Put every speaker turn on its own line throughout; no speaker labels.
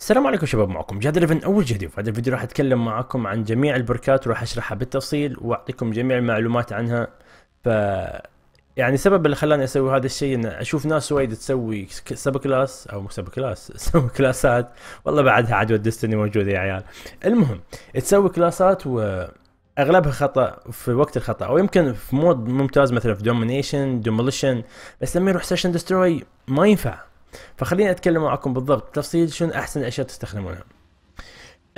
السلام عليكم شباب معكم جاد ليفن اول جديد في هذا الفيديو راح اتكلم معكم عن جميع البركات وراح اشرحها بالتفصيل واعطيكم جميع المعلومات عنها ف يعني السبب اللي خلاني اسوي هذا الشيء ان اشوف ناس وايد تسوي سب كلاس او مو سب كلاس تسوي كلاسات والله بعدها عدوى الدستني موجوده يا عيال المهم تسوي كلاسات و اغلبها خطا في وقت الخطا او يمكن في مود ممتاز مثلا في دومينيشن ديموليشن بس لما يروح سيشن دستروي ما ينفع فخليني اتكلم معكم بالضبط تفصيل شنو احسن الاشياء تستخدمونها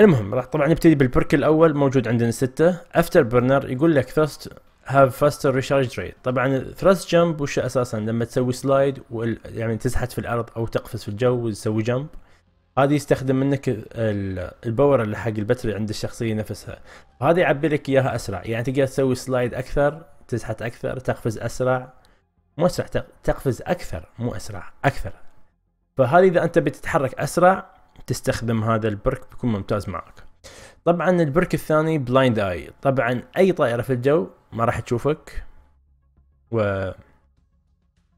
المهم راح طبعا نبتدي بالبرك الاول موجود عندنا ستة افتر برنر يقول لك ثرست هاف فاستر ريشارج ريت طبعا الثرست جمب وش اساسا لما تسوي سلايد يعني تزحت في الارض او تقفز في الجو وتسوي جمب هذه يستخدم منك الباور اللي حق البتري عند الشخصيه نفسها وهذا يعبي لك اياها اسرع يعني تقدر تسوي سلايد اكثر تزحت اكثر تقفز اسرع مو اسرع تقفز اكثر مو اسرع اكثر فهذه اذا انت بتتحرك اسرع تستخدم هذا البرك بيكون ممتاز معك طبعا البرك الثاني بلايند اي طبعا اي طائره في الجو ما راح تشوفك و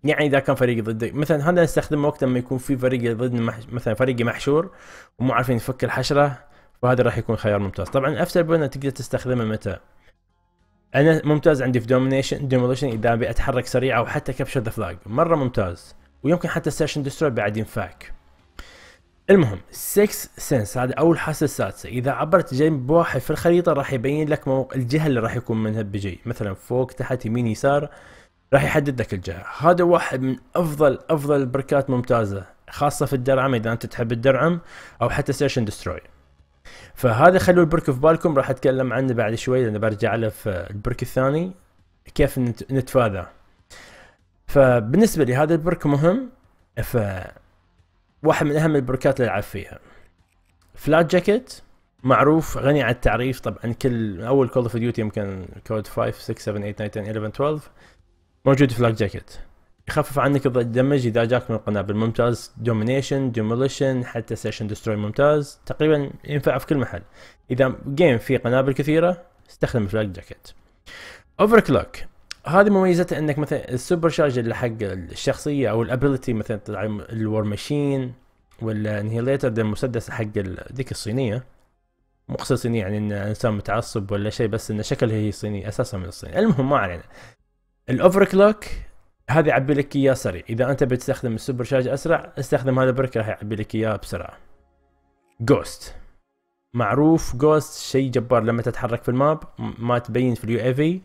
يعني اذا كان فريق ضدك مثلا هذا نستخدمه وقت لما يكون في فريق ضدنا مثلا فريقي محشور ومو عارفين يفك الحشره فهذا راح يكون خيار ممتاز طبعا افتر بوينت تقدر تستخدمه متى انا ممتاز عندي في دومينيشن ديموليشن اذا ابي اتحرك سريع او حتى كابشر ذا فلاج مره ممتاز ويمكن حتى سيشن دستروي بعد ينفعك المهم 6 سنس هذا اول حاسه السادسه اذا عبرت جنب واحد في الخريطه راح يبين لك موقع الجهه اللي راح يكون منها بجي مثلا فوق تحت يمين يسار راح يحدد لك الجهه هذا واحد من افضل افضل البركات ممتازه خاصه في الدرعم اذا انت تحب الدرعم او حتى سيشن دستروي فهذا خلوا البرك في بالكم راح اتكلم عنه بعد شوي لان برجع له في البرك الثاني كيف نتفاداه فبالنسبه لي هذا البرك مهم ف واحد من اهم البركات اللي العب فيها فلات جاكيت معروف غني عن التعريف طبعا كل اول كول اوف ديوتي يمكن كود 5 6 7 8 9 10 11 12 موجود فلات جاكيت يخفف عنك الدمج اذا جاك من القنابل ممتاز دومينيشن ديموليشن حتى سيشن دستروي ممتاز تقريبا ينفع في كل محل اذا جيم فيه قنابل كثيره استخدم فلاج جاكيت اوفر كلوك هذه مميزتها انك مثلا السوبر شارج اللي حق الشخصيه او الابيلتي مثلا تطلع الور ماشين ولا انهيليتر ده المسدس حق ذيك الصينيه مو قصه صينيه يعني ان انسان متعصب ولا شيء بس ان شكلها هي صيني اساسا من الصين المهم ما علينا الاوفر كلوك هذا يعبي لك اياه سريع اذا انت بتستخدم السوبر شارج اسرع استخدم هذا البرك راح يعبي لك اياه بسرعه جوست معروف جوست شيء جبار لما تتحرك في الماب ما تبين في اليو اي في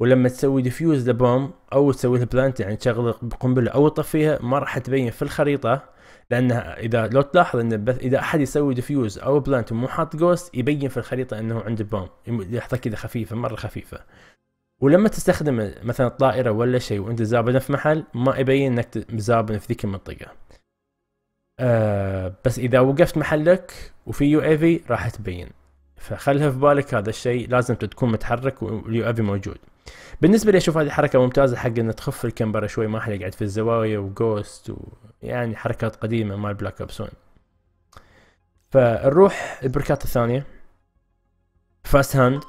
ولما تسوي ديفيوز لبوم او تسوي بلانت يعني تشغل القنبله او تطفيها ما راح تبين في الخريطه لانها اذا لو تلاحظ ان بث اذا احد يسوي ديفيوز او بلانت ومو حاط جوست يبين في الخريطه انه عنده بوم لحظه كذا خفيفه مره خفيفه ولما تستخدم مثلا طائره ولا شيء وانت زابن في محل ما يبين انك زابن في ذيك المنطقه آه بس اذا وقفت محلك وفي يو اي في راح تبين فخلها في بالك هذا الشيء لازم تكون متحرك واليو افي موجود بالنسبه لي اشوف هذه حركه ممتازه حق ان تخف الكمبرة شوي ما حد يقعد في الزوايا وجوست ويعني حركات قديمه مال بلاك ابسون فنروح البركات الثانيه فاست هاند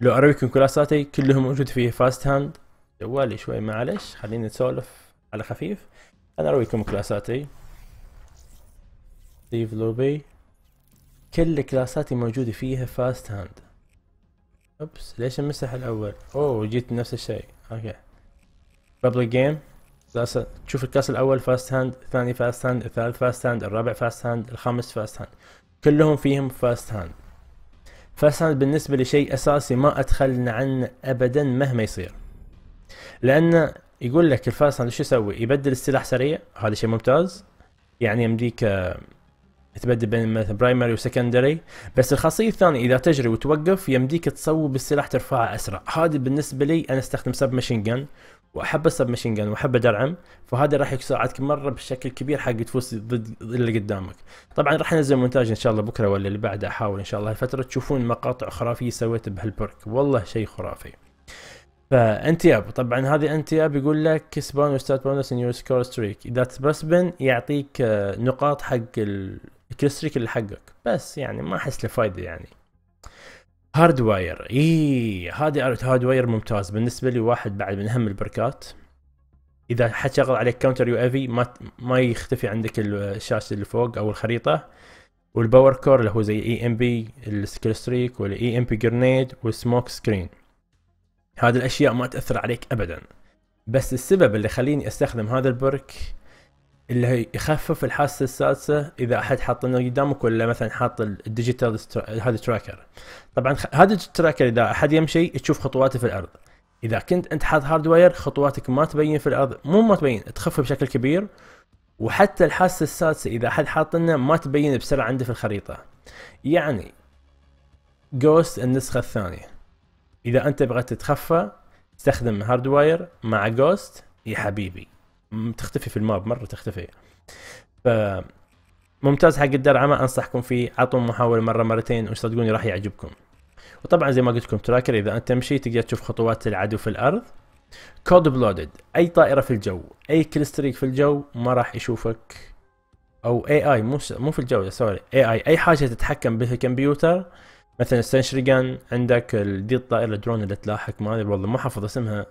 لو اريكم كلاساتي كلهم موجود فيه فاست هاند جوالي شوي معلش خليني نسولف على خفيف انا اريكم كلاساتي ستيف لوبي كل الكلاسات الموجودة فيها فاست هاند اوبس ليش امسح الاول اوه جيت نفس الشيء اوكي جيم الجيم تشوف الكاس الاول فاست هاند الثاني فاست هاند الثالث فاست هاند الرابع فاست هاند الخامس فاست هاند كلهم فيهم فاست هاند فاست هاند بالنسبة لي شيء اساسي ما اتخلى عنه ابدا مهما يصير لان يقول لك الفاست هاند شو يسوي يبدل السلاح سريع هذا شيء ممتاز يعني يمديك آه، تبدل بين مثلا برايمري وسكندري بس الخاصيه الثانيه اذا تجري وتوقف يمديك تصوب السلاح ترفعه اسرع هذا بالنسبه لي انا استخدم سب ماشين جن واحب السب ماشين جن واحب ادرعم فهذا راح يساعدك مره بشكل كبير حق تفوز ضد اللي قدامك طبعا راح انزل مونتاج ان شاء الله بكره ولا اللي بعده احاول ان شاء الله هالفتره تشوفون مقاطع خرافيه سويت بهالبرك والله شيء خرافي فانتياب طبعا هذه انتياب يقول لك كسبان وستات بونس نيو سكور ستريك اذا تبسبن يعطيك آه، نقاط حق ال الكريستريك اللي حقك بس يعني ما احس له فايده يعني هارد واير اي هارد واير ممتاز بالنسبه لي واحد بعد من اهم البركات اذا حتشغل عليك كاونتر يو افي ما ما يختفي عندك الشاشه اللي فوق او الخريطه والباور كور اللي هو زي اي ام بي الكريستريك والاي ام بي جرنيد والسموك سكرين هذه الاشياء ما تاثر عليك ابدا بس السبب اللي خليني استخدم هذا البرك اللي هي يخفف الحاسه السادسه اذا احد حاط النار قدامك ولا مثلا حاط الديجيتال هذا تراكر طبعا هذا التراكر اذا احد يمشي تشوف خطواته في الارض اذا كنت انت حاط هاردوير خطواتك ما تبين في الارض مو ما تبين تخف بشكل كبير وحتى الحاسه السادسه اذا احد حاط لنا ما تبين بسرعه عنده في الخريطه يعني جوست النسخه الثانيه اذا انت بغيت تتخفى استخدم هاردوير مع جوست يا حبيبي تختفي في الماب مره تختفي ف ممتاز حق الدرعمه انصحكم فيه اعطوا محاوله مره مرتين وصدقوني راح يعجبكم وطبعا زي ما قلت لكم تراكر اذا انت تمشي تقدر تشوف خطوات العدو في الارض كود بلودد اي طائره في الجو اي كلستريك في الجو ما راح يشوفك او اي اي مو مو في الجو سوري اي اي اي حاجه تتحكم بها الكمبيوتر مثلا ستنشري عندك دي الطائره الدرون اللي تلاحق ما والله ما حافظ اسمها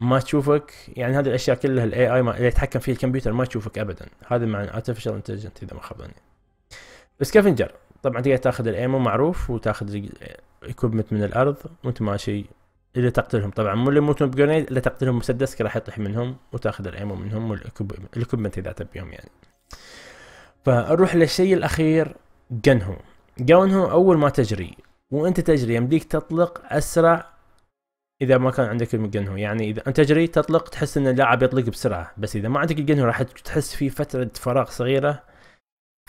ما تشوفك يعني هذه الاشياء كلها الاي اي اللي يتحكم فيه الكمبيوتر ما تشوفك ابدا هذا مع الارتفيشال انتليجنت اذا ما خاب كافنجر طبعا تقدر تاخذ الايمو معروف وتاخذ الاكوبمنت من الارض وانت ماشي الا تقتلهم طبعا مو اللي يموتون بجرنيد الا تقتلهم مسدسك راح يطيح منهم وتاخذ الايمو منهم والاكوبمنت اذا تبيهم يعني فنروح للشيء الاخير جنهو جنهو اول ما تجري وانت تجري يمديك تطلق اسرع اذا ما كان عندك الجنهو يعني اذا انت تجري تطلق تحس ان اللاعب يطلق بسرعه بس اذا ما عندك الجنهو راح تحس في فتره فراغ صغيره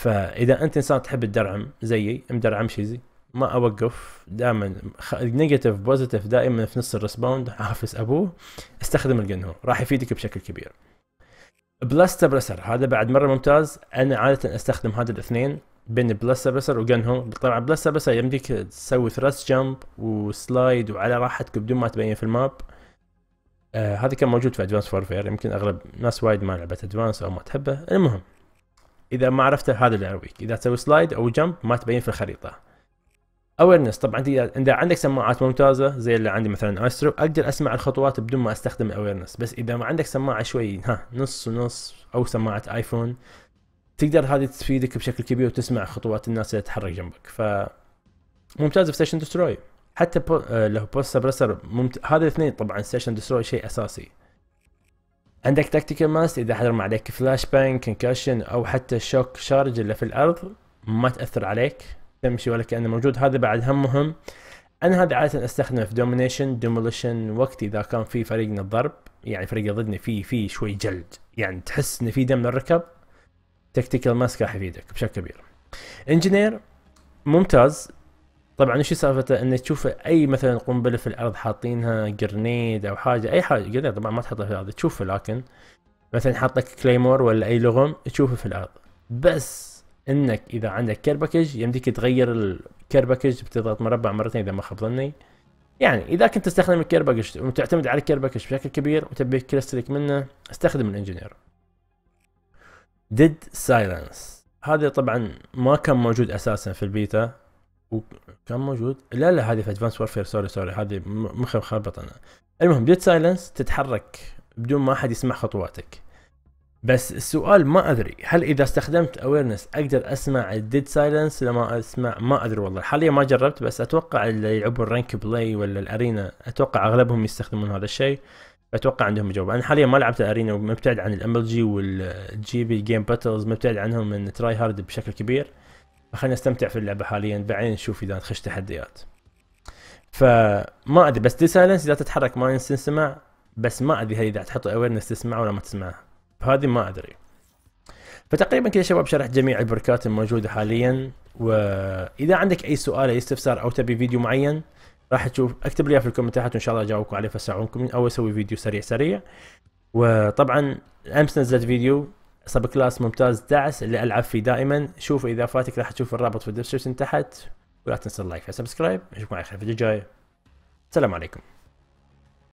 فاذا انت انسان تحب الدرعم زيي مدرعم شيزي ما اوقف دائما نيجاتيف بوزيتيف دائما في نص الريسباوند حافز ابوه استخدم الجنهو راح يفيدك بشكل كبير بلاستر برسر هذا بعد مره ممتاز انا عاده استخدم هذا الاثنين بين بلاس بسر وجن هو طبعا بلاس بسر يمديك تسوي ثرست جامب وسلايد وعلى راحتك بدون ما تبين في الماب آه هذا كان موجود في ادفانس فير يمكن اغلب ناس وايد ما لعبت ادفانس او ما تحبه المهم اذا ما عرفته هذا اللي يعويك اذا تسوي سلايد او جمب ما تبين في الخريطه اويرنس طبعا اذا عندك سماعات ممتازه زي اللي عندي مثلا ايسترو اقدر اسمع الخطوات بدون ما استخدم اويرنس بس اذا ما عندك سماعه شوي ها نص ونص او سماعه ايفون تقدر هذه تفيدك بشكل كبير وتسمع خطوات الناس اللي تتحرك جنبك ف ممتاز في ستيشن دستروي حتى بو... آه، له بوست سبرسر ممت... هذا الاثنين طبعا ستيشن دستروي شيء اساسي عندك تكتيكال ماست اذا حضر عليك فلاش بانك كونكشن او حتى شوك شارج اللي في الارض ما تاثر عليك تمشي ولا كانه موجود هذا بعد هم مهم انا هذا عاده استخدمه في دومينيشن ديموليشن وقت اذا كان في فريقنا الضرب يعني فريق ضدني في في شوي جلد يعني تحس ان في دم للركب تكتيكال ماسك راح يفيدك بشكل كبير انجينير ممتاز طبعا ايش سالفته انه تشوف اي مثلا قنبله في الارض حاطينها جرنيد او حاجه اي حاجه جرنيد طبعا ما تحطها في الارض تشوفه لكن مثلا حاطك كليمور ولا اي لغم تشوفه في الارض بس انك اذا عندك كيرباكج يمديك تغير الكيرباكج بتضغط مربع مرتين اذا ما خاب ظني يعني اذا كنت تستخدم الكيرباكج وتعتمد على الكيرباكج بشكل كبير وتبي كلستريك منه استخدم الانجينير ديد سايلنس هذا طبعا ما كان موجود اساسا في البيتا وكان موجود لا لا هذه في ادفانس وورفير سوري سوري هذه مخي مخربط انا المهم ديد سايلنس تتحرك بدون ما احد يسمع خطواتك بس السؤال ما ادري هل اذا استخدمت اويرنس اقدر اسمع الديد سايلنس لما اسمع ما ادري والله حاليا ما جربت بس اتوقع اللي يلعبون الرانك بلاي ولا الارينا اتوقع اغلبهم يستخدمون هذا الشيء اتوقع عندهم جواب انا حاليا ما لعبت الارينا ومبتعد عن الام ال جي والجي بي جيم باتلز مبتعد عنهم من تراي هارد بشكل كبير خليني استمتع في اللعبه حاليا بعدين نشوف اذا نخش تحديات فما ادري بس دي سايلنس اذا تتحرك ما نسمع بس ما ادري هل اذا تحط اويرنس تسمع ولا ما تسمعها هذه ما ادري فتقريبا كذا شباب شرحت جميع البركات الموجوده حاليا واذا عندك اي سؤال اي استفسار او تبي فيديو معين راح تشوف اكتب لي في الكومنت تحت وان شاء الله اجاوبكم عليه فساعونكم او اسوي فيديو سريع سريع وطبعا امس نزلت فيديو سب كلاس ممتاز دعس اللي العب فيه دائما شوف اذا فاتك راح تشوف الرابط في الديسكربشن تحت ولا تنسى اللايك والسبسكرايب اشوفكم على خير في الفيديو الجاي السلام عليكم